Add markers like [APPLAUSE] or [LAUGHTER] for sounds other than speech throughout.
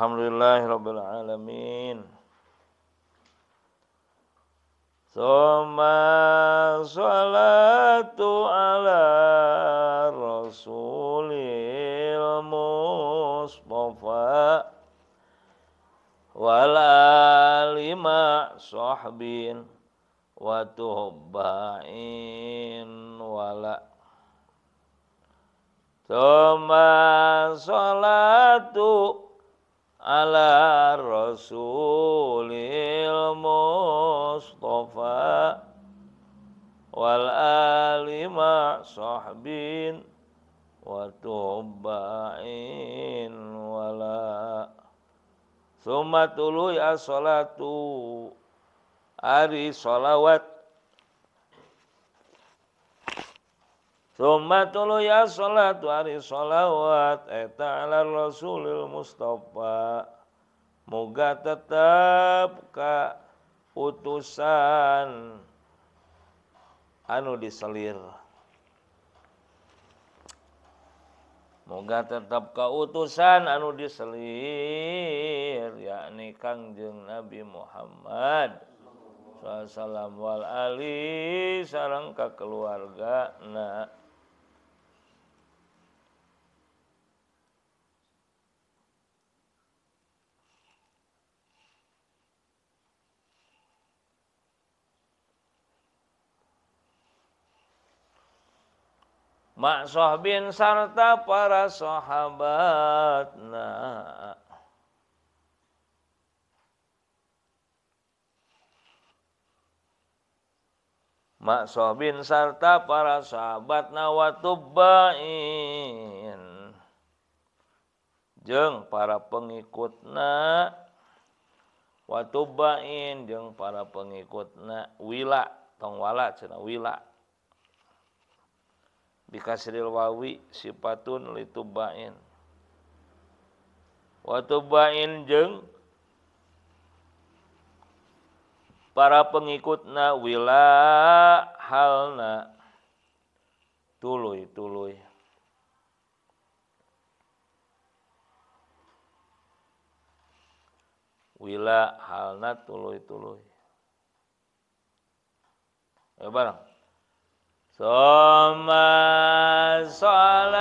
Alamin Soma salatu ala rasulil mustafa Wal alima sahbin wa tuhbain wala' Soma salatu ala rasulil mustafa wal ali ma sahbin wa tubain wala summa tului Summa tulu ya salatu ari salawat eta ala rasulil mustafa Moga tetap ka utusan anu diselir Moga tetap ka utusan anu diselir yakni Kangjeng Nabi Muhammad Assalamualaikum warahmatullahi wabarakatuh wal ali ka keluarga nak. mak bin serta para sahabatna mak bin serta para sahabatna watubbain jeng para pengikutna watubain jeng para pengikutna wila wala cina wila bikasril wawi sifatun litubain watubain jeng, para pengikutna wila halna tuluy tuluy wila halna tuluy tuluy ayo bareng Soma Sala.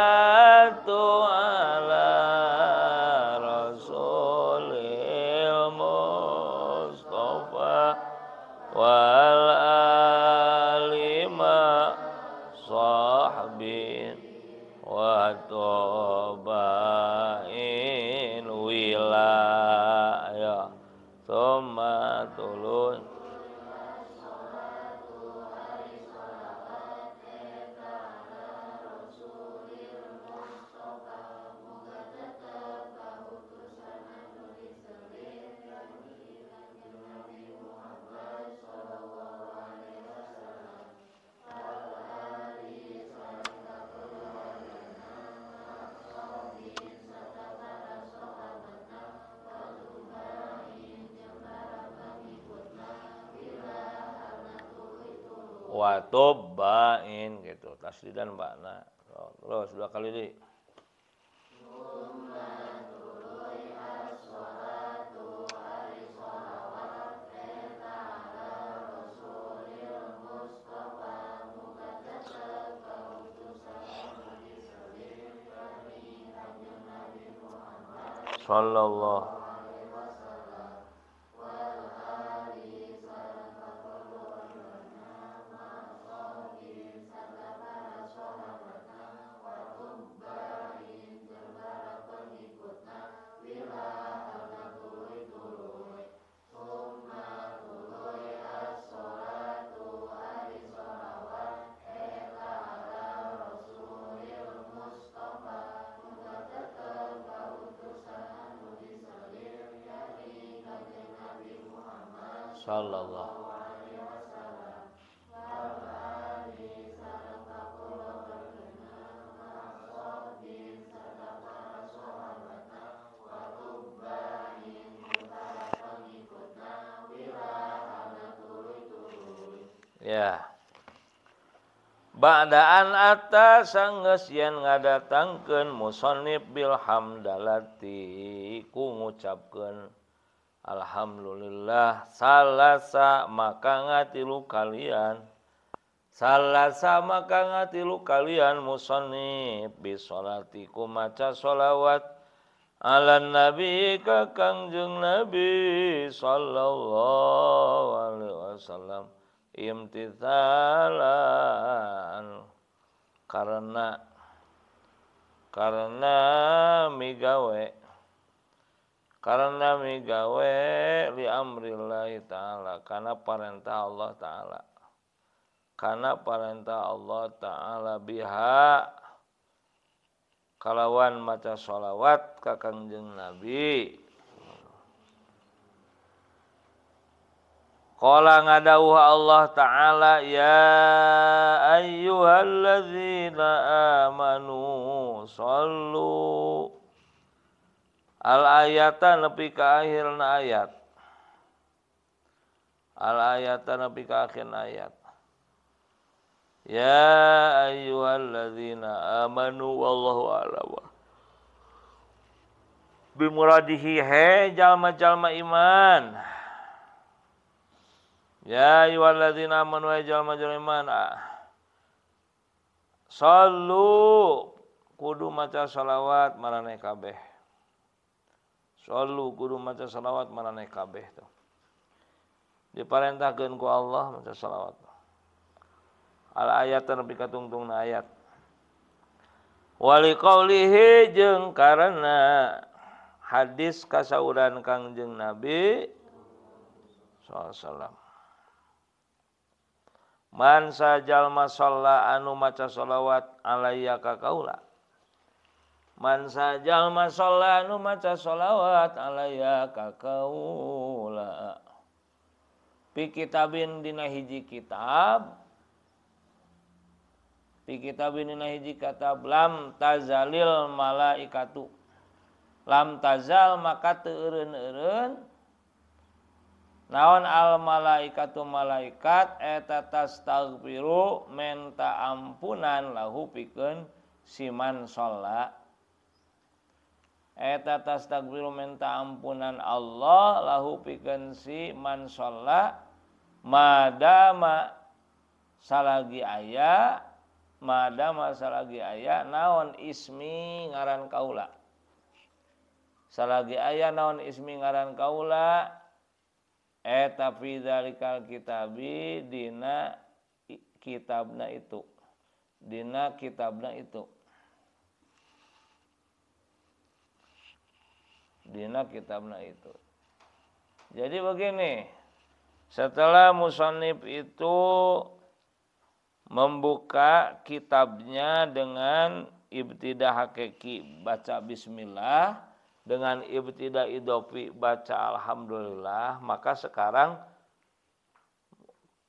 watub bain gitu tasdidan makna terus dua kali di sallallahu sallallahu Ya. Ba'daan atas sanggeus yen ngadatangkeun musannif bil hamdalati ku ngucapkeun Alhamdulillah salasa maka ngatilu kalian salasa maka ngatilu kalian musonib bisolatiku maca solawat ala nabi ka kangjeng nabi sallallahu alaihi wasallam imtithalan karena karena migawe karena nami gawe Amrillahi ta'ala karena perentah Allah ta'ala karena perentah Allah ta'ala biha kalawan macasholawat kakkanjeng nabi Hai kolang adawah Allah ta'ala yayuhallzina anu So al ayatan nepi ka akhirna ayat al ayatan nepi ka akhirna ayat Ya ayyuhalladzina amanu wallahu a'lam. Bimuradihi he jalma-jalma iman. Ya ayyuhalladzina amanu he jalma-jalma iman. Ah. Sallu kudu maca salawat marane kabeh. guru shalawateheh diperakanku Allah shalawat ayat terlebih untung ayatwaling karena hadits kasaudan Kangjeng nabi Mansajallmaallah anu maca shalawat alaiya kakaula Man saja masalah Numaca sholawat ayak ka kau pi kita bin Dihiji kitab Hai pi kita bin hijji kata bla taalil malaikatu lamtajzal maka turunun Hai naon al malaikatu malaikat etastalbiru menta ampunan lahu piken simanshola ampunan Allah lahu pi si mansholamada salah lagi ayahmadama salah lagi ayaah naon ismi ngaran Kaulasel lagi ayah naon ismi ngaran Kaula tapi dari kal kitabi Dina kitab Nah itu Dina kitabnya itu dina kitabna itu. Jadi begini, setelah musonib itu membuka kitabnya dengan ibtidah hakiki baca bismillah dengan ibtidah idopi baca alhamdulillah maka sekarang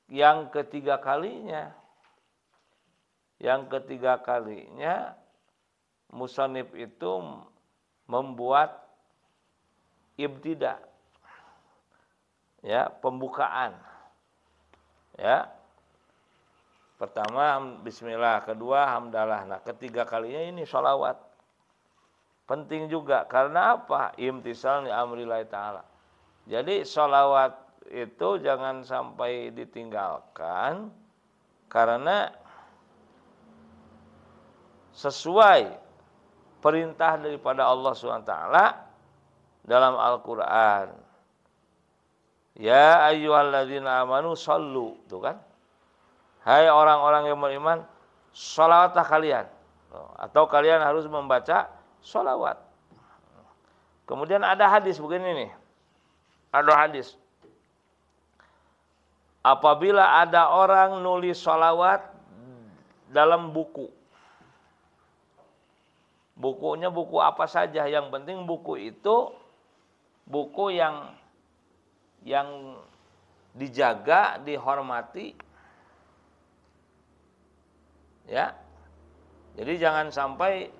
yang ketiga kalinya yang ketiga kalinya musanib itu membuat ibtida ya pembukaan ya pertama bismillah kedua hamdalah nah ketiga kalinya ini sholawat penting juga karena apa imtisal ni amrillah taala jadi sholawat itu jangan sampai ditinggalkan karena sesuai perintah daripada Allah SWT dalam Al-Qur'an. Ya ayyuhalladzina amanu sallu, tuh kan? Hai orang-orang yang beriman, sholawatlah kalian. Oh, atau kalian harus membaca sholawat. Kemudian ada hadis begini nih. Ada hadis. Apabila ada orang nulis sholawat dalam buku. Bukunya buku apa saja, yang penting buku itu buku yang yang dijaga, dihormati. Ya. Jadi jangan sampai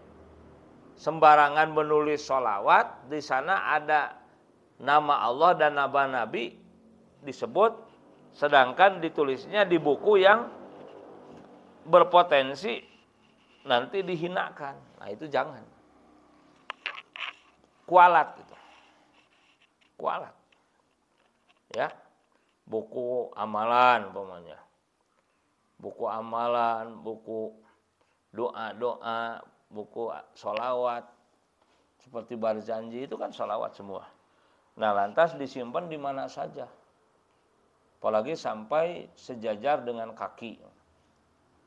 sembarangan menulis solawat di sana ada nama Allah dan nama Nabi disebut, sedangkan ditulisnya di buku yang berpotensi nanti dihinakan. Nah itu jangan. Kualat kualat. Ya. Buku amalan umpamanya. Buku amalan, buku doa-doa, buku solawat. Seperti barzanji itu kan solawat semua. Nah lantas disimpan di mana saja. Apalagi sampai sejajar dengan kaki.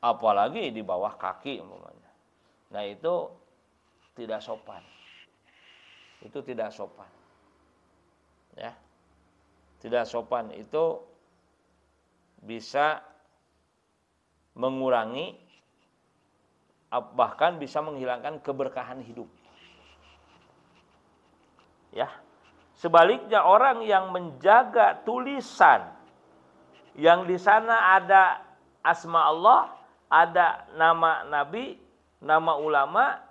Apalagi di bawah kaki umpamanya. Nah itu tidak sopan. Itu tidak sopan ya tidak sopan itu bisa mengurangi bahkan bisa menghilangkan keberkahan hidup. Ya. Sebaliknya orang yang menjaga tulisan yang di sana ada asma Allah, ada nama nabi, nama ulama,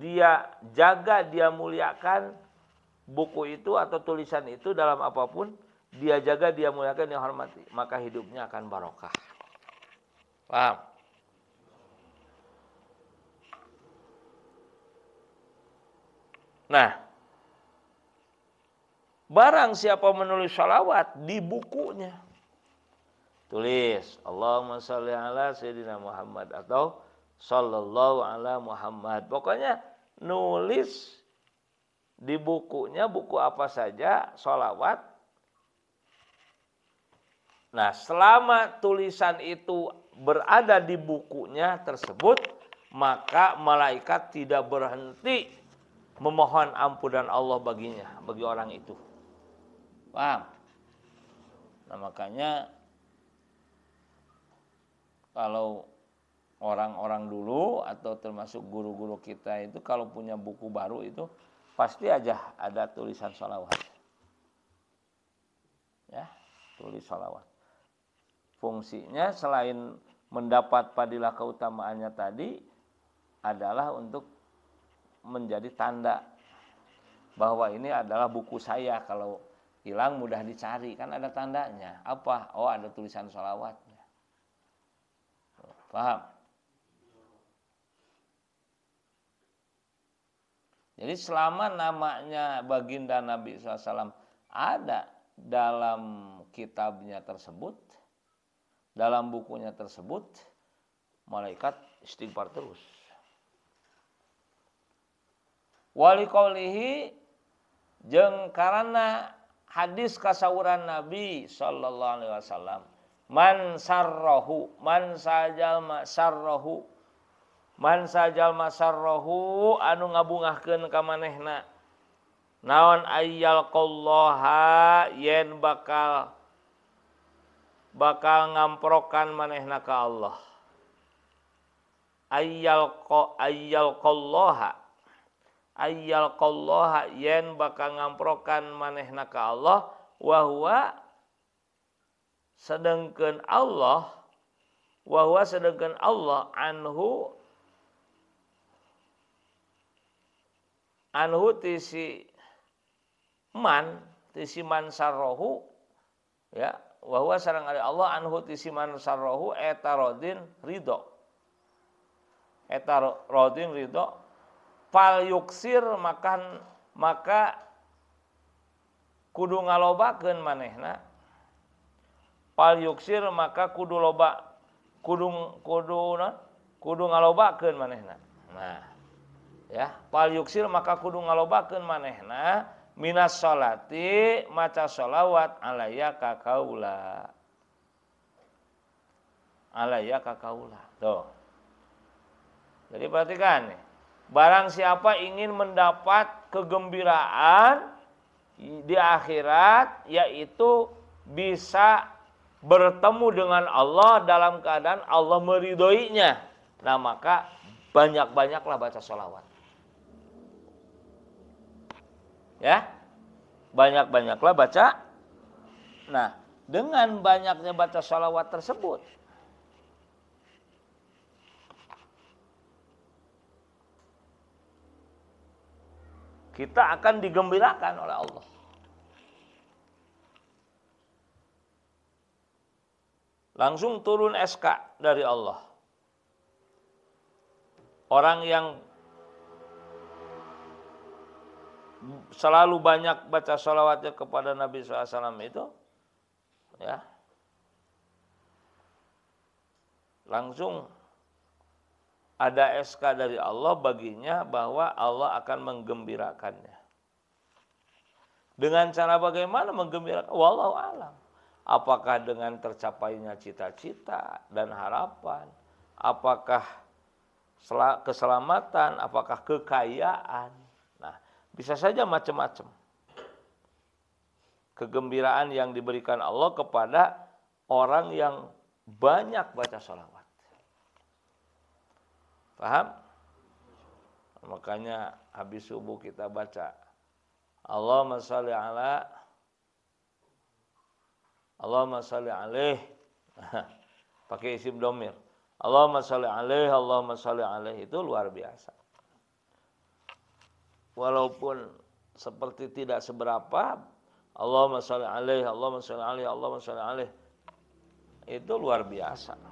dia jaga, dia muliakan, buku itu atau tulisan itu dalam apapun dia jaga, dia muliakan, dia hormati, maka hidupnya akan barokah. Paham? Nah, barang siapa menulis salawat di bukunya, tulis Allahumma salli ala Sayyidina Muhammad atau sallallahu ala Muhammad. Pokoknya nulis di bukunya buku apa saja solawat. Nah selama tulisan itu berada di bukunya tersebut maka malaikat tidak berhenti memohon ampunan Allah baginya bagi orang itu. Paham? Nah makanya kalau orang-orang dulu atau termasuk guru-guru kita itu kalau punya buku baru itu pasti aja ada tulisan sholawat. Ya, tulis sholawat. Fungsinya selain mendapat padilah keutamaannya tadi adalah untuk menjadi tanda bahwa ini adalah buku saya kalau hilang mudah dicari kan ada tandanya apa oh ada tulisan sholawatnya paham Jadi selama namanya baginda Nabi SAW ada dalam kitabnya tersebut, dalam bukunya tersebut, malaikat istighfar terus. Wali kaulihi jeng karena hadis kasauran Nabi Shallallahu Alaihi Wasallam man sarrohu man sajal sarrohu saja masa rohhu anu ngabungken ke manehna naon Ayal qha yen bakal Hai bakal ngamprokan maneh naka Allah Hai Ayal kokal qha Ayal qha yen bakal ngamprokan maneh naka Allahwahwa Hai sedeken Allahwahwa sedegen Allah Anhu anhu tisi man tisi man sarrohu ya bahwa sarang ada Allah anhu tisi man sarrohu etarodin ridho etarodin ridho fal yuksir makan maka kudu ngalobakeun manehna fal yuksir maka kudu loba kudu kudu kudu ngalobakeun manehna nah ya pal yuksir maka kudu ngalobakeun manehna minas salati maca sholawat alaya kakaula alaya kakaula tuh jadi perhatikan nih barang siapa ingin mendapat kegembiraan di akhirat yaitu bisa bertemu dengan Allah dalam keadaan Allah meridhoinya nah maka banyak-banyaklah baca sholawat Ya. Banyak-banyaklah baca. Nah, dengan banyaknya baca sholawat tersebut, kita akan digembirakan oleh Allah. Langsung turun SK dari Allah. Orang yang selalu banyak baca sholawatnya kepada Nabi SAW itu, ya, langsung ada SK dari Allah baginya bahwa Allah akan menggembirakannya. Dengan cara bagaimana menggembirakan? Wallahu alam. Apakah dengan tercapainya cita-cita dan harapan? Apakah keselamatan? Apakah kekayaan? Bisa saja macam-macam. Kegembiraan yang diberikan Allah kepada orang yang banyak baca sholawat. Paham? Makanya habis subuh kita baca Allahumma salli ala Allahumma salli alaih [LAUGHS] pakai isim domir Allahumma salli alaih Allahumma salli alaih itu luar biasa walaupun seperti tidak seberapa Allahumma sholli alaihi Allahumma sholli alaihi Allahumma sholli alaihi itu luar biasa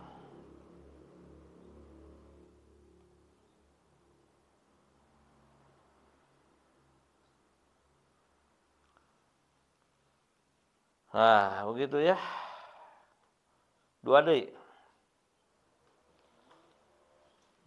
Nah, begitu ya. Dua deh.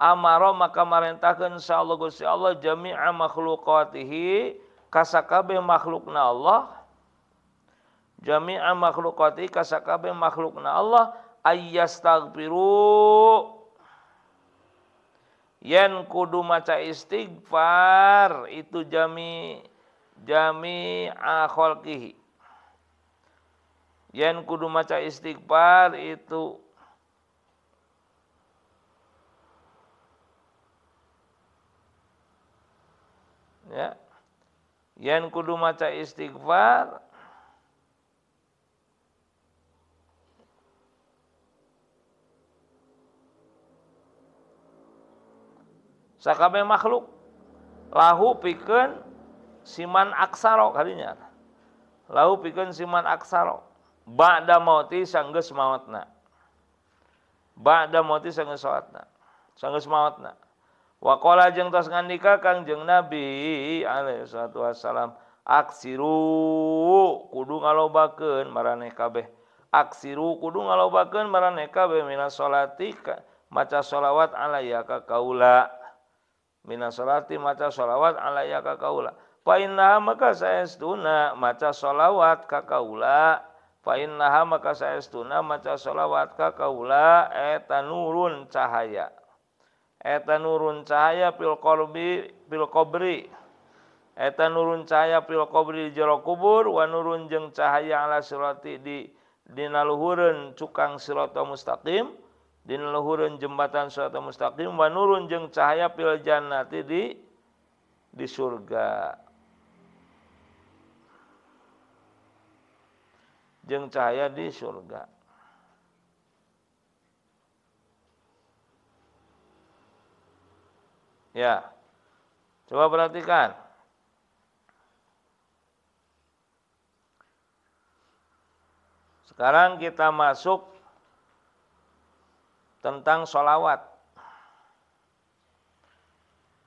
amaro maka marintahkan sa Allah Gusti Allah jami'a makhluqatihi kasakabe makhlukna Allah jami'a makhlukati kasakabe makhlukna Allah ayyastaghfiru yen kudu maca istighfar itu jami jami akholkihi yen kudu maca istighfar itu ya yang kudu maca istighfar sakabeh makhluk lahu pikun siman aksaro kalinya lahu pikun siman aksaro ba'da mauti sanggeus mautna ba'da mauti sanggeus mawatna. sanggeus mautna di wa jengtas ngandi kaangjeng nabi Wasm aksiru kudu ngalo bakunkabeh aksiru kuung ngalo bakun salaati maca shalawat kaula Min salaati maca shalawat a kaula maka sayauna macasholawat kakaula faha maka sayauna maca shalawat kakaula tan nurun cahaya sini Ean nurun cahaya pil q Qan nurun cahaya Pil Qbri jero kubur Wa nurun jeng cahaya ala silati di Dina Luhurun Cukang silto mustatim Dina Luhurun jembatan Surtoa Wa nurun jeng cahaya pil Janna di surga Hai jeng cahaya di surga Ya. Coba perhatikan. Sekarang kita masuk tentang solawat.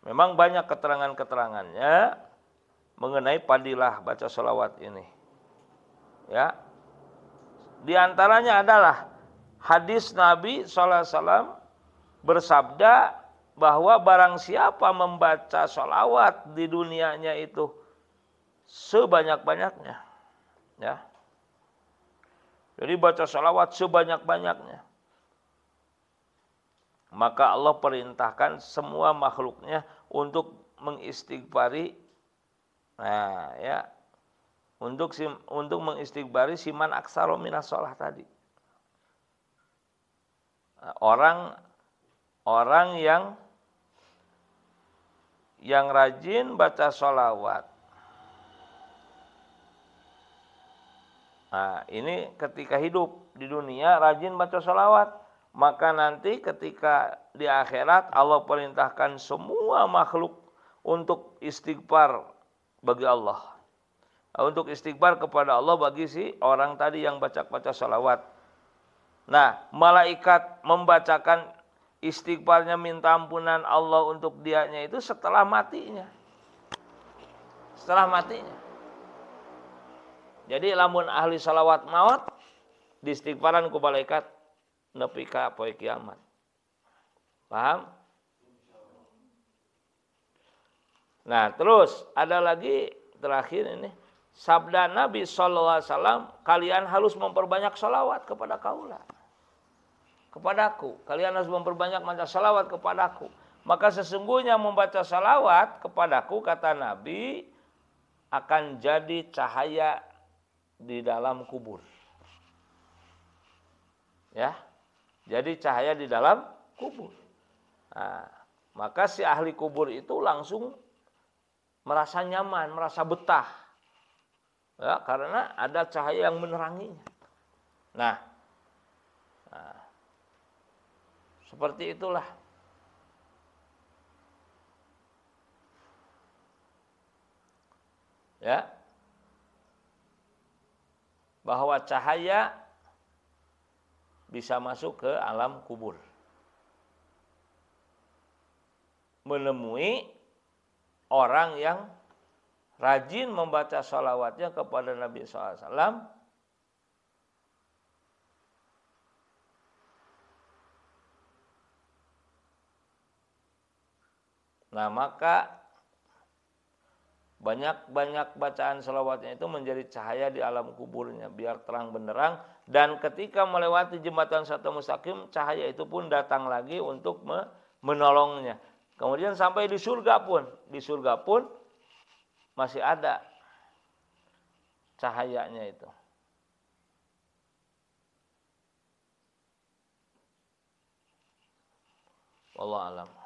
Memang banyak keterangan-keterangannya mengenai padilah baca solawat ini. Ya, di antaranya adalah hadis Nabi SAW bersabda bahwa barang siapa membaca sholawat di dunianya itu sebanyak-banyaknya. Ya. Jadi baca sholawat sebanyak-banyaknya. Maka Allah perintahkan semua makhluknya untuk mengistighfari nah ya untuk sim, untuk mengistighfari siman aksaro minas sholah tadi nah, orang orang yang yang rajin baca sholawat. Nah, ini ketika hidup di dunia rajin baca sholawat. Maka nanti ketika di akhirat Allah perintahkan semua makhluk untuk istighfar bagi Allah. Untuk istighfar kepada Allah bagi si orang tadi yang baca-baca sholawat. Nah, malaikat membacakan istighfarnya minta ampunan Allah untuk dianya itu setelah matinya. Setelah matinya. Jadi lamun ahli salawat maut diistighfaran ku malaikat nepika poi kiamat. Paham? Nah, terus ada lagi terakhir ini sabda Nabi sallallahu alaihi kalian harus memperbanyak salawat kepada kaulah kepadaku. Kalian harus memperbanyak baca salawat kepadaku. Maka sesungguhnya membaca salawat kepadaku, kata Nabi, akan jadi cahaya di dalam kubur. Ya, jadi cahaya di dalam kubur. Nah, maka si ahli kubur itu langsung merasa nyaman, merasa betah. Ya, karena ada cahaya yang meneranginya. Nah, nah seperti itulah. Ya. Bahwa cahaya bisa masuk ke alam kubur. Menemui orang yang rajin membaca salawatnya kepada Nabi SAW Nah maka banyak-banyak bacaan selawatnya itu menjadi cahaya di alam kuburnya biar terang benderang dan ketika melewati jembatan satu musakim cahaya itu pun datang lagi untuk menolongnya kemudian sampai di surga pun di surga pun masih ada cahayanya itu Allah